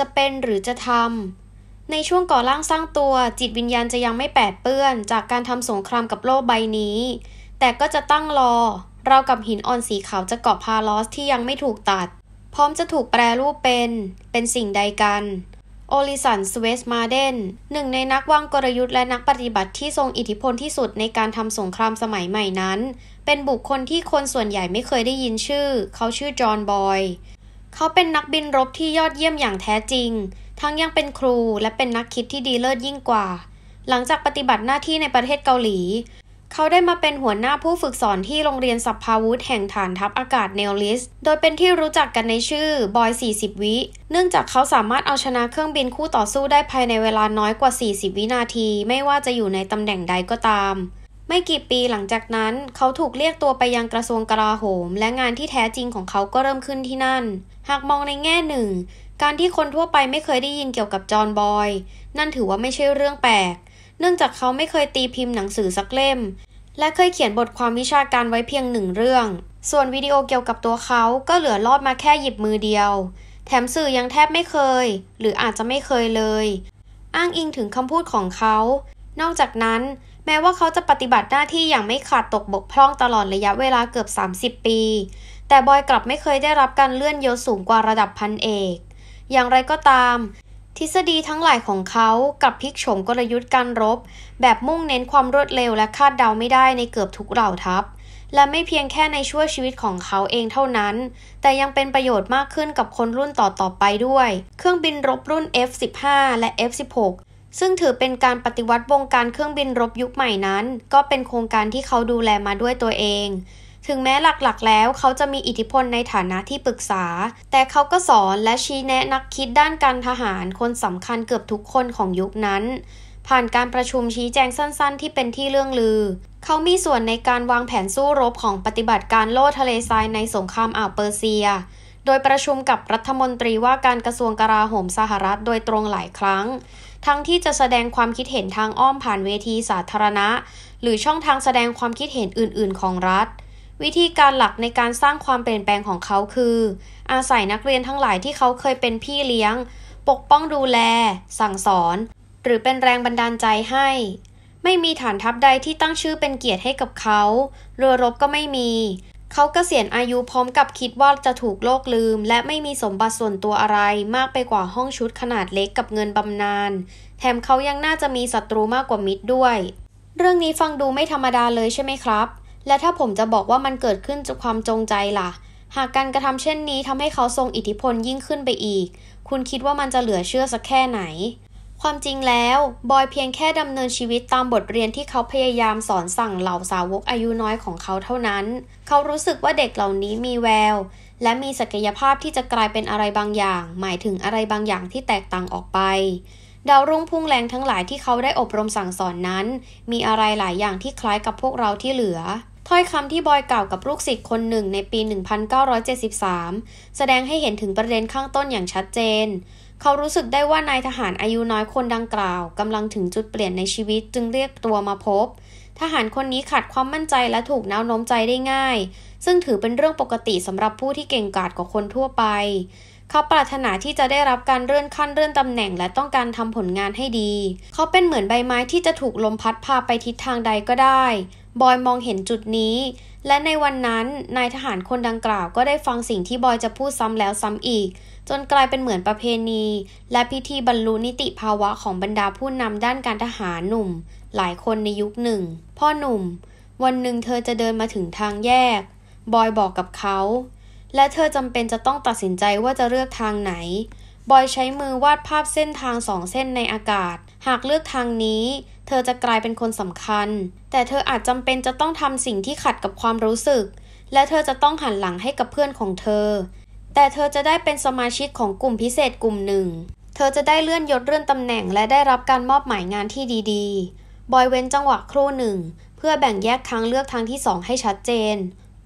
จะเป็นหรือจะทำ ในช่วงก่อร่างสร้างตัวจิตวิญญาณจะยังไม่แปดเปื้อนจากการทำสงครามกับโลกใบนี้ แต่ก็จะตั้งรอเรากับหินอ่อนสีขาวจะเกาะพาลอส ที่ยังไม่ถูกตัด พร้อมจะถูกแปรรูปเป็น เป็นสิ่งใดกันโอลิสัน สเวส มาเดน หนึ่งในนักวางกลยุทธ์และนักปฏิบัติที่ทรงอิทธิพลที่สุดในการทำสงครามสมัยใหม่นั้น เป็นบุคคลที่คนส่วนใหญ่ไม่เคยได้ยินชื่อ เขาชื่อจอห์น บอย เขาเป็นนักบินรบที่ยอดเยี่ยมอย่างแท้จริง ทั้งยังเป็นครูและเป็นนักคิดที่ดีเลิศยิ่งกว่า หลังจากปฏิบัติหน้าที่ในประเทศเกาหลีเขาได้มาเป็นหัวหน้าผู้ฝึกสอนที่โรงเรียนสัพพาวุธแห่งฐานทัพอากาศเนลลิส โดยเป็นที่รู้จักกันในชื่อบอย 40วิเนื่องจากเขาสามารถเอาชนะเครื่องบินคู่ต่อสู้ได้ภายในเวลาน้อยกว่า 40 วินาที ไม่ว่าจะอยู่ในตำแหน่งใดก็ตาม ไม่กี่ปีหลังจากนั้น เขาถูกเรียกตัวไปยังกระทรวงกลาโหม และงานที่แท้จริงของเขาก็เริ่มขึ้นที่นั่น หากมองในแง่หนึ่ง การที่คนทั่วไปไม่เคยได้ยินเกี่ยวกับจอห์นบอย นั่นถือว่าไม่ใช่เรื่องแปลกเนื่องจากเขาไม่เคยตีพิมพ์หนังสือสักเล่ม และเคยเขียนบทความวิชาการไว้เพียงหนึ่งเรื่อง ส่วนวิดีโอเกี่ยวกับตัวเขาก็เหลือรอดมาแค่หยิบมือเดียว แถมสื่อยังแทบไม่เคย หรืออาจจะไม่เคยเลย อ้างอิงถึงคำพูดของเขา นอกจากนั้น แม้ว่าเขาจะปฏิบัติหน้าที่อย่างไม่ขาดตกบกพร่องตลอดระยะเวลาเกือบ30 ปี แต่บอยกลับไม่เคยได้รับการเลื่อนยศสูงกว่าระดับพันเอก อย่างไรก็ตามทฤษฎีทั้งหลายของเขากับพิกโฉมกลยุทธ์การรบ แบบมุ่งเน้นความรวดเร็วและคาดเดาไม่ได้ในเกือบทุกเหล่าทัพ และไม่เพียงแค่ในช่วชีวิตของเขาเองเท่านั้น แต่ยังเป็นประโยชน์มากขึ้นกับคนรุ่นต่อๆไปด้วย เครื่องบินรบรุ่น F-15 และ F-16 ซึ่งถือเป็นการปฏิวัติวงการเครื่องบินรบยุคใหม่นั้น ก็เป็นโครงการที่เขาดูแลมาด้วยตัวเองถึงแม้หลักๆ แล้วเขาจะมีอิทธิพลในฐานะที่ปรึกษา แต่เขาก็สอนและชี้แนะนักคิดด้านการทหารคนสำคัญเกือบทุกคนของยุคนั้น ผ่านการประชุมชี้แจงสั้นๆที่เป็นที่เรื่องลือ เขามีส่วนในการวางแผนสู้รบของปฏิบัติการโล่ทะเลทรายในสงครามอ่าวเปอร์เซีย โดยประชุมกับรัฐมนตรีว่าการกระทรวงกลาโหมสหรัฐโดยตรงหลายครั้ง ทั้งที่จะแสดงความคิดเห็นทางอ้อมผ่านเวทีสาธารณะ หรือช่องทางแสดงความคิดเห็นอื่นๆ ของรัฐวิธีการหลักในการสร้างความเปลี่ยนแปลงของเขาคือ อาศัยนักเรียนทั้งหลายที่เขาเคยเป็นพี่เลี้ยง ปกป้องดูแล สั่งสอน หรือเป็นแรงบันดาลใจให้ ไม่มีฐานทัพใดที่ตั้งชื่อเป็นเกียรติให้กับเขาเรือรบก็ไม่มี เขากเกษียณอายุพร้อมกับคิดว่าจะถูกโลกลืมและไม่มีสมบัติส่วนตัวอะไรมากไปกว่าห้องชุดขนาดเล็กกับเงินบำนาญแถมเขายังน่าจะมีศัตรูมากกว่ามิตรด้วย เรื่องนี้ฟังดูไม่ธรรมดาเลยใช่ไหมครับและถ้าผมจะบอกว่ามันเกิดขึ้นจากความจงใจล่ะ หากการกระทำเช่นนี้ทำให้เขาทรงอิทธิพลยิ่งขึ้นไปอีก คุณคิดว่ามันจะเหลือเชื่อสักแค่ไหน ความจริงแล้วบอยเพียงแค่ดำเนินชีวิตตามบทเรียนที่เขาพยายามสอนสั่งเหล่าสาวกอายุน้อยของเขาเท่านั้น เขารู้สึกว่าเด็กเหล่านี้มีแวว และมีศักยภาพที่จะกลายเป็นอะไรบางอย่าง หมายถึงอะไรบางอย่างที่แตกต่างออกไป ดาวรุ่งพุ่งแรงทั้งหลายที่เขาได้อบรมสั่งสอนนั้น มีอะไรหลายอย่างที่คล้ายกับพวกเราที่เหลือถ้อยคำที่บอยกล่าวกับลูกศิษย์คนหนึ่งในปี 1973 แสดงให้เห็นถึงประเด็นข้างต้นอย่างชัดเจน เขารู้สึกได้ว่านายทหารอายุน้อยคนดังกล่าวกำลังถึงจุดเปลี่ยนในชีวิตจึงเรียกตัวมาพบ ทหารคนนี้ขาดความมั่นใจและถูกแนวโน้มใจได้ง่าย ซึ่งถือเป็นเรื่องปกติสำหรับผู้ที่เก่งกาจกว่าคนทั่วไป เขาปรารถนาที่จะได้รับการเลื่อนขั้นเลื่อนตำแหน่งและต้องการทำผลงานให้ดี เขาเป็นเหมือนใบไม้ที่จะถูกลมพัดพาไปทิศทางใดก็ได้บอยมองเห็นจุดนี้ และในวันนั้น นายทหารคนดังกล่าวก็ได้ฟังสิ่งที่บอยจะพูดซ้ำแล้วซ้ำอีก จนกลายเป็นเหมือนประเพณี และพิธีบรรลุนิติภาวะของบรรดาผู้นำด้านการทหารหนุ่ม หลายคนในยุคหนึ่ง พ่อหนุ่ม วันหนึ่งเธอจะเดินมาถึงทางแยกบอยบอกกับเขา และเธอจำเป็นจะต้องตัดสินใจว่าจะเลือกทางไหนบอยใช้มือวาดภาพเส้นทางสองเส้นในอากาศ หากเลือกทางนี้เธอจะกลายเป็นคนสำคัญ แต่เธออาจจำเป็นจะต้องทำสิ่งที่ขัดกับความรู้สึก และเธอจะต้องหันหลังให้กับเพื่อนของเธอ แต่เธอจะได้เป็นสมาชิกของกลุ่มพิเศษกลุ่มหนึ่ง เธอจะได้เลื่อนยศเลื่อนตำแหน่ง และได้รับการมอบหมายงานที่ดีๆ บอยเว้นจังหวะครู่หนึ่ง เพื่อแบ่งแยกทางเลือกทางที่สองให้ชัดเจน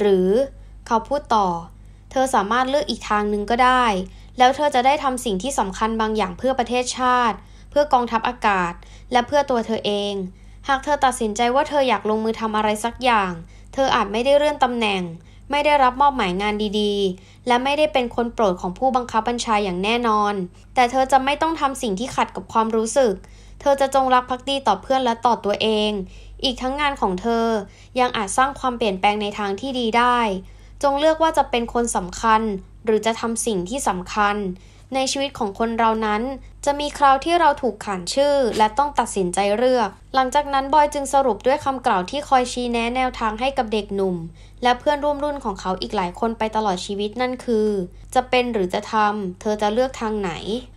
หรือ เขาพูดต่อ เธอสามารถเลือกอีกทางหนึ่งก็ได้ แล้วเธอจะได้ทำสิ่งที่สำคัญบางอย่างเพื่อประเทศชาติพื่อกองทัพอากาศและเพื่อตัวเธอเอง หากเธอตัดสินใจว่าเธออยากลงมือทำอะไรสักอย่าง เธออาจไม่ได้เลื่อนตำแหน่ง ไม่ได้รับมอบหมายงานดี ๆ และไม่ได้เป็นคนโปรดของผู้บังคับบัญชาอย่างแน่นอน แต่เธอจะไม่ต้องทำสิ่งที่ขัดกับความรู้สึก เธอจะจงรักภักดีต่อเพื่อนและต่อตัวเอง อีกทั้งงานของเธอยังอาจสร้างความเปลี่ยนแปลงในทางที่ดีได้ จงเลือกว่าจะเป็นคนสำคัญ หรือจะทำสิ่งที่สำคัญในชีวิตของคนเรานั้นจะมีคราวที่เราถูกขานชื่อ และต้องตัดสินใจเลือก หลังจากนั้น บอย จึงสรุปด้วยคำกล่าวที่คอยชี้แนะแนวทางให้กับเด็กหนุ่ม และเพื่อนร่วมรุ่นของเขาอีกหลายคนไปตลอดชีวิตนั่นคือ จะเป็นหรือจะทำเธอจะเลือกทางไหน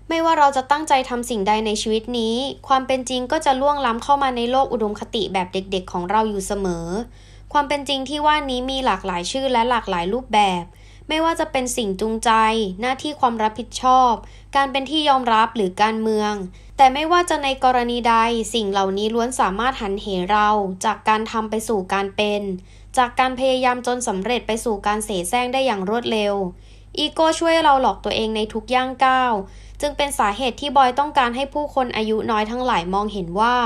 ไม่ว่าเราจะตั้งใจทำสิ่งใดในชีวิตนี้ ความเป็นจริงก็จะล่วงล้ำเข้ามาในโลกอุดมคติแบบเด็กๆ ของเราอยู่เสมอ ความเป็นจริงที่ว่านี้มีหลากหลายชื่อและหลากหลายรูปแบบไม่ว่าจะเป็นสิ่งจูงใจ หน้าที่ความรับผิดชอบ การเป็นที่ยอมรับหรือการเมือง แต่ไม่ว่าจะในกรณีใดสิ่งเหล่านี้ล้วนสามารถหันเหเรา จากการทำไปสู่การเป็น จากการพยายามจนสำเร็จไปสู่การเสแสร้งได้อย่างรวดเร็วอีโก้ช่วยเราหลอกตัวเองในทุกย่างก้าว จึงเป็นสาเหตุที่บอยต้องการให้ผู้คนอายุน้อยทั้งหลายมองเห็นว่า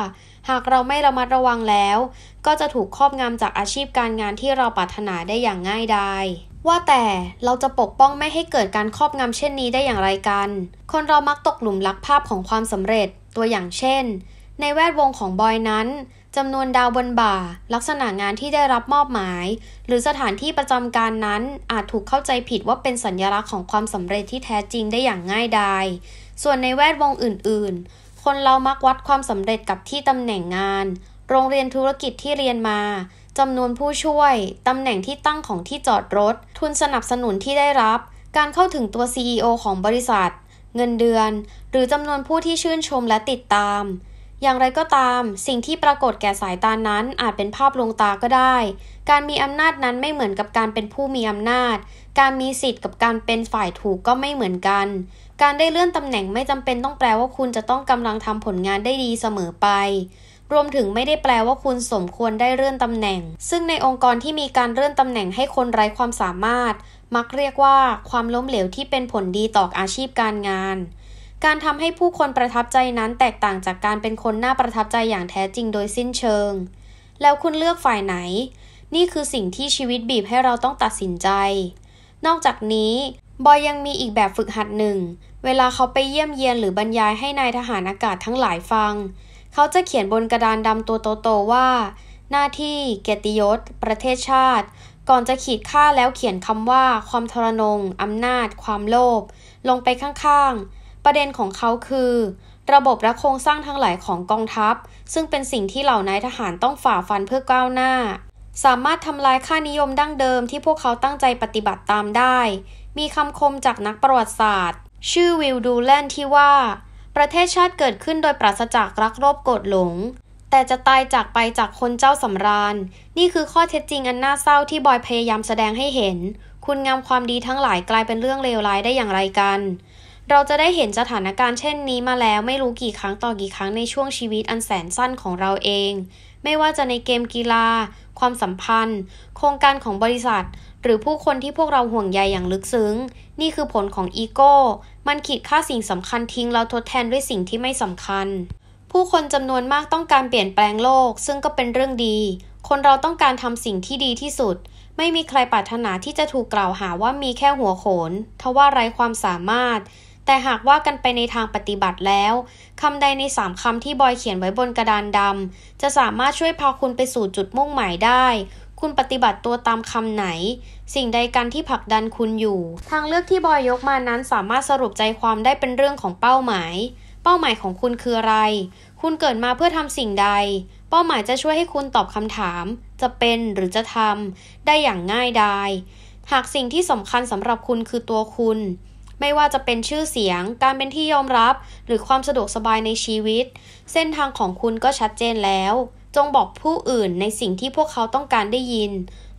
หากเราไม่ระมัดระวังแล้ว ก็จะถูกครอบงำจากอาชีพการงานที่เราปรารถนาได้อย่างง่ายดายว่าแต่เราจะปกป้องไม่ให้เกิดการครอบงำเช่นนี้ได้อย่างไรกัน คนเรามักตกหลุมรักภาพของความสำเร็จตัวอย่างเช่น ในแวดวงของบอยนั้นจำนวนดาวบนบ่าลักษณะงานที่ได้รับมอบหมาย หรือสถานที่ประจำการนั้น อาจถูกเข้าใจผิดว่าเป็นสัญลักษณ์ของความสำเร็จที่แท้จริงได้อย่างง่ายดายส่วนในแวดวงอื่น ๆ คนเรามักวัดความสำเร็จกับที่ตำแหน่งงาน โรงเรียนธุรกิจที่เรียนมาจำนวนผู้ช่วย ตำแหน่งที่ตั้งของที่จอดรถ ทุนสนับสนุนที่ได้รับ การเข้าถึงตัว CEO ของบริษัท เงินเดือน หรือจำนวนผู้ที่ชื่นชมและติดตาม อย่างไรก็ตาม สิ่งที่ปรากฏแก่สายตานั้นอาจเป็นภาพลวงตาก็ได้ การมีอำนาจนั้นไม่เหมือนกับการเป็นผู้มีอำนาจ การมีสิทธิ์กับการเป็นฝ่ายถูกก็ไม่เหมือนกัน การได้เลื่อนตำแหน่งไม่จำเป็นต้องแปลว่าคุณจะต้องกำลังทำผลงานได้ดีเสมอไปรวมถึงไม่ได้แปลว่าคุณสมควรได้เลื่อนตำแหน่ง ซึ่งในองค์กรที่มีการเลื่อนตำแหน่งให้คนไร้ความสามารถ มักเรียกว่า ความล้มเหลวที่เป็นผลดีต่ออาชีพการงาน การทำให้ผู้คนประทับใจนั้นแตกต่างจากการเป็นคนน่าประทับใจอย่างแท้จริงโดยสิ้นเชิง แล้วคุณเลือกฝ่ายไหน นี่คือสิ่งที่ชีวิตบีบให้เราต้องตัดสินใจ นอกจากนี้บอยยังมีอีกแบบฝึกหัดหนึ่ง เวลาเขาไปเยี่ยมเยียนหรือบรรยายให้นายทหารอากาศทั้งหลายฟังเขาจะเขียนบนกระดานดำตัวโตๆว่า หน้าที่ เกียรติยศ ประเทศชาติ ก่อนจะขีดค่าแล้วเขียนคำว่าความทรนง อำนาจ ความโลภลงไปข้างๆ ประเด็นของเขาคือ ระบบและโครงสร้างทั้งหลายของกองทัพ ซึ่งเป็นสิ่งที่เหล่านายทหารต้องฝ่าฟันเพื่อก้าวหน้า สามารถทำลายค่านิยมดั้งเดิมที่พวกเขาตั้งใจปฏิบัติตามได้ มีคำคมจากนักประวัติศาสตร์ ชื่อวิลดูแลนที่ว่าประเทศชาติเกิดขึ้นโดยปราศจากรักโลภโกรธหลง แต่จะตายจากไปจากคนเจ้าสำราญ นี่คือข้อเท็จจริงอันน่าเศร้าที่บอยพยายามแสดงให้เห็น คุณงามความดีทั้งหลายกลายเป็นเรื่องเลวร้ายได้อย่างไรกันเราจะได้เห็นสถานการณ์เช่นนี้มาแล้วไม่รู้กี่ครั้งต่อกี่ครั้งในช่วงชีวิตอันแสนสั้นของเราเอง ไม่ว่าจะในเกมกีฬา ความสัมพันธ์ โครงการของบริษัท หรือผู้คนที่พวกเราห่วงใยอย่างลึกซึ้ง นี่คือผลของอีโก้มันขีดค่าสิ่งสำคัญทิ้ง เราทดแทนด้วยสิ่งที่ไม่สำคัญ ผู้คนจำนวนมากต้องการเปลี่ยนแปลงโลก ซึ่งก็เป็นเรื่องดี คนเราต้องการทำสิ่งที่ดีที่สุด ไม่มีใครปรารถนาที่จะถูกกล่าวหาว่ามีแค่หัวโขนทว่าไร้ความสามารถแต่หากว่ากันไปในทางปฏิบัติแล้วคำใดในสามคำที่บอยเขียนไว้บนกระดานดำจะสามารถช่วยพาคุณไปสู่จุดมุ่งหมายได้ คุณปฏิบัติตัวตามคำไหน สิ่งใดกันที่ผลักดันคุณอยู่ ทางเลือกที่บอยยกมานั้นสามารถสรุปใจความได้เป็นเรื่องของเป้าหมาย เป้าหมายของคุณคืออะไร คุณเกิดมาเพื่อทำสิ่งใด เป้าหมายจะช่วยให้คุณตอบคำถาม จะเป็นหรือจะทำได้อย่างง่ายดายหากสิ่งที่สำคัญสำหรับคุณคือตัวคุณไม่ว่าจะเป็นชื่อเสียง การเป็นที่ยอมรับ หรือความสะดวกสบายในชีวิต เส้นทางของคุณก็ชัดเจนแล้ว จงบอกผู้อื่นในสิ่งที่พวกเขาต้องการได้ยิน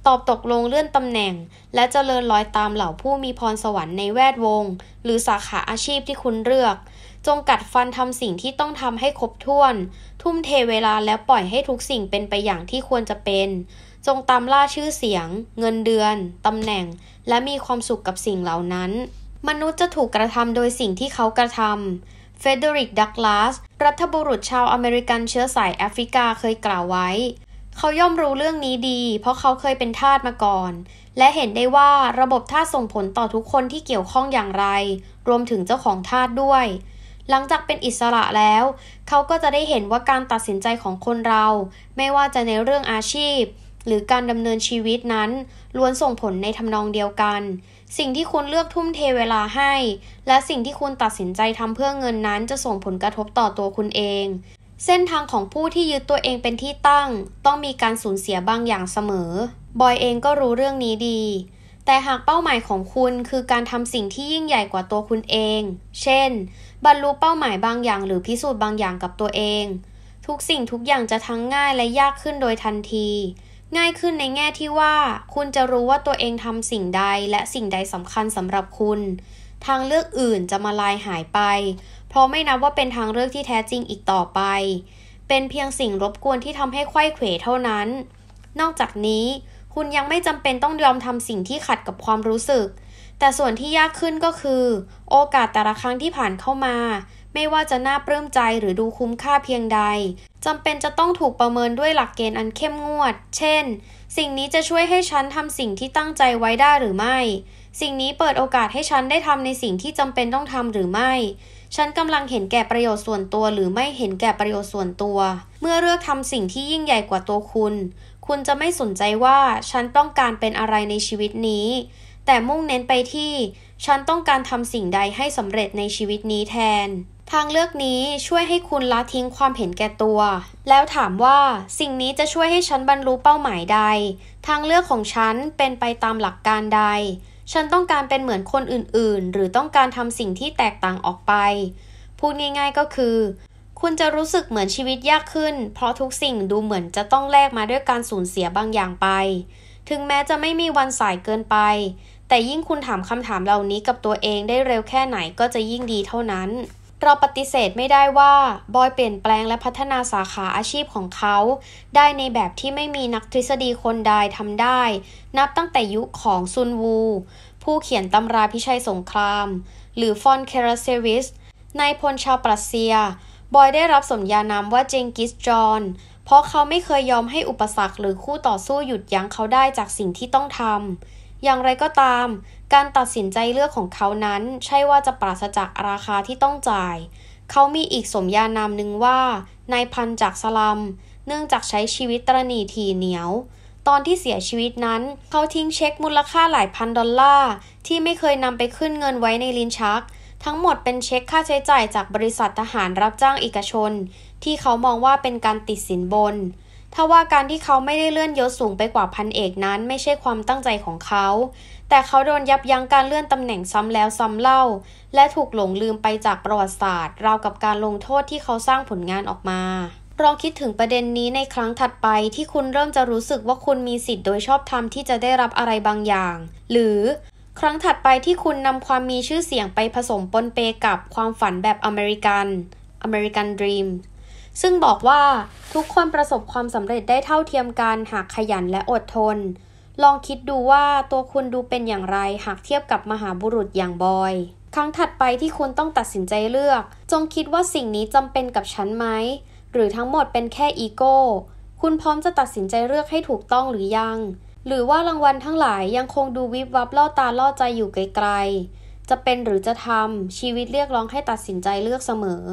ตอบตกลงเลื่อนตำแหน่ง และเจริญรอยตามเหล่าผู้มีพรสวรรค์ในแวดวง หรือสาขาอาชีพที่คุณเลือก จงกัดฟันทำสิ่งที่ต้องทำให้ครบถ้วน ทุ่มเทเวลาแล้วปล่อยให้ทุกสิ่งเป็นไปอย่างที่ควรจะเป็น จงตามล่าชื่อเสียง เงินเดือนตำแหน่ง และมีความสุขกับสิ่งเหล่านั้นมนุษย์จะถูกกระทำโดยสิ่งที่เขากระทำเฟเดริก ดักลาส รัฐบุรุษชาวอเมริกันเชื้อสายแอฟริกาเคยกล่าวไว้ เขาย่อมรู้เรื่องนี้ดี เพราะเขาเคยเป็นทาสมาก่อน และเห็นได้ว่าระบบทาสส่งผลต่อทุกคนที่เกี่ยวข้องอย่างไร รวมถึงเจ้าของทาสด้วย หลังจากเป็นอิสระแล้ว เขาก็จะได้เห็นว่าการตัดสินใจของคนเรา ไม่ว่าจะในเรื่องอาชีพ หรือการดำเนินชีวิตนั้น ล้วนส่งผลในทำนองเดียวกันสิ่งที่คุณเลือกทุ่มเทเวลาให้ และสิ่งที่คุณตัดสินใจทำเพื่อเงินนั้นจะส่งผลกระทบต่อตัวคุณเอง เส้นทางของผู้ที่ยึดตัวเองเป็นที่ตั้ง ต้องมีการสูญเสียบางอย่างเสมอบอยเองก็รู้เรื่องนี้ดี แต่หากเป้าหมายของคุณคือการทำสิ่งที่ยิ่งใหญ่กว่าตัวคุณเอง เช่น บรรลุเป้าหมายบางอย่างหรือพิสูจน์บางอย่างกับตัวเอง ทุกสิ่งทุกอย่างจะทั้งง่ายและยากขึ้นโดยทันทีง่ายขึ้นในแง่ที่ว่าคุณจะรู้ว่าตัวเองทำสิ่งใดและสิ่งใดสำคัญสำหรับคุณ ทางเลือกอื่นจะมาลายหายไป เพราะไม่นับว่าเป็นทางเลือกที่แท้จริงอีกต่อไป เป็นเพียงสิ่งรบกวนที่ทำให้ไข้เขวเท่านั้น นอกจากนี้ คุณยังไม่จำเป็นต้องยอมทำสิ่งที่ขัดกับความรู้สึก แต่ส่วนที่ยากขึ้นก็คือ โอกาสแต่ละครั้งที่ผ่านเข้ามาไม่ว่าจะน่าปลื้มใจหรือดูคุ้มค่าเพียงใด จำเป็นจะต้องถูกประเมินด้วยหลักเกณฑ์อันเข้มงวด เช่น สิ่งนี้จะช่วยให้ฉันทำสิ่งที่ตั้งใจไว้ได้หรือไม่ สิ่งนี้เปิดโอกาสให้ฉันได้ทำในสิ่งที่จำเป็นต้องทำหรือไม่ ฉันกำลังเห็นแก่ประโยชน์ส่วนตัวหรือไม่เห็นแก่ประโยชน์ส่วนตัว เมื่อเลือกทำสิ่งที่ยิ่งใหญ่กว่าตัวคุณ คุณจะไม่สนใจว่าฉันต้องการเป็นอะไรในชีวิตนี้ แต่มุ่งเน้นไปที่ ฉันต้องการทำสิ่งใดให้สำเร็จในชีวิตนี้แทนทางเลือกนี้ช่วยให้คุณละทิ้งความเห็นแก่ตัว แล้วถามว่าสิ่งนี้จะช่วยให้ฉันบรรลุเป้าหมายใดทางเลือกของฉันเป็นไปตามหลักการใด ฉันต้องการเป็นเหมือนคนอื่น ๆ หรือต้องการทำสิ่งที่แตกต่างออกไป พูดง่าย ๆ ก็คือ คุณจะรู้สึกเหมือนชีวิตยากขึ้น เพราะทุกสิ่งดูเหมือนจะต้องแลกมาด้วยการสูญเสียบางอย่างไป ถึงแม้จะไม่มีวันสายเกินไป แต่ยิ่งคุณถามคำถามเหล่านี้กับตัวเองได้เร็วแค่ไหนก็จะยิ่งดีเท่านั้นเราปฏิเสธไม่ได้ว่า บอยเปลี่ยนแปลงและพัฒนาสาขาอาชีพของเขา ได้ในแบบที่ไม่มีนักทฤษฎีคนใดทำได้ นับตั้งแต่ยุคของซุนวู ผู้เขียนตำราพิชัยสงคราม หรือฟอนเคราเซวิสนายพลชาวปรัสเซีย บอยได้รับสมญานามว่าเจงกิสจอนเพราะเขาไม่เคยยอมให้อุปสรรคหรือคู่ต่อสู้หยุดยั้งเขาได้จากสิ่งที่ต้องทำอย่างไรก็ตาม การตัดสินใจเลือกของเขานั้น ใช่ว่าจะปราศจากราคาที่ต้องจ่าย เขามีอีกสมญานามหนึ่งว่านายพันจากสลัมเนื่องจากใช้ชีวิตตรณีทีเหนียว ตอนที่เสียชีวิตนั้น เขาทิ้งเช็คมูลค่าหลายพันดอลลาร์ ที่ไม่เคยนำไปขึ้นเงินไว้ในลิ้นชัก ทั้งหมดเป็นเช็คค่าใช้จ่ายจากบริษัททหารรับจ้างเอกชน ที่เขามองว่าเป็นการติดสินบนถ้าว่าการที่เขาไม่ได้เลื่อนยศสูงไปกว่าพันเอกนั้น ไม่ใช่ความตั้งใจของเขา แต่เขาโดนยับยั้งการเลื่อนตำแหน่งซ้ำแล้วซ้ำเล่า และถูกหลงลืมไปจากประวัติศาสตร์ ราวกับการลงโทษที่เขาสร้างผลงานออกมา ลองคิดถึงประเด็นนี้ในครั้งถัดไปที่คุณเริ่มจะรู้สึกว่าคุณมีสิทธิ์โดยชอบธรรมที่จะได้รับอะไรบางอย่าง หรือครั้งถัดไปที่คุณนำความมีชื่อเสียงไปผสมปนเปกับความฝันแบบอเมริกัน American Dream ซึ่งบอกว่าทุกคนประสบความสำเร็จได้เท่าเทียมกันหากขยันและอดทน ลองคิดดูว่าตัวคุณดูเป็นอย่างไรหากเทียบกับมหาบุรุษอย่างบอย ครั้งถัดไปที่คุณต้องตัดสินใจเลือก จงคิดว่าสิ่งนี้จำเป็นกับฉันไหมหรือทั้งหมดเป็นแค่อีโก้คุณพร้อมจะตัดสินใจเลือกให้ถูกต้องหรือยัง หรือว่ารางวัลทั้งหลายยังคงดูวิบวับล่อตาล่อใจอยู่ไกลๆจะเป็นหรือจะทำชีวิตเรียกร้องให้ตัดสินใจเลือกเสมอ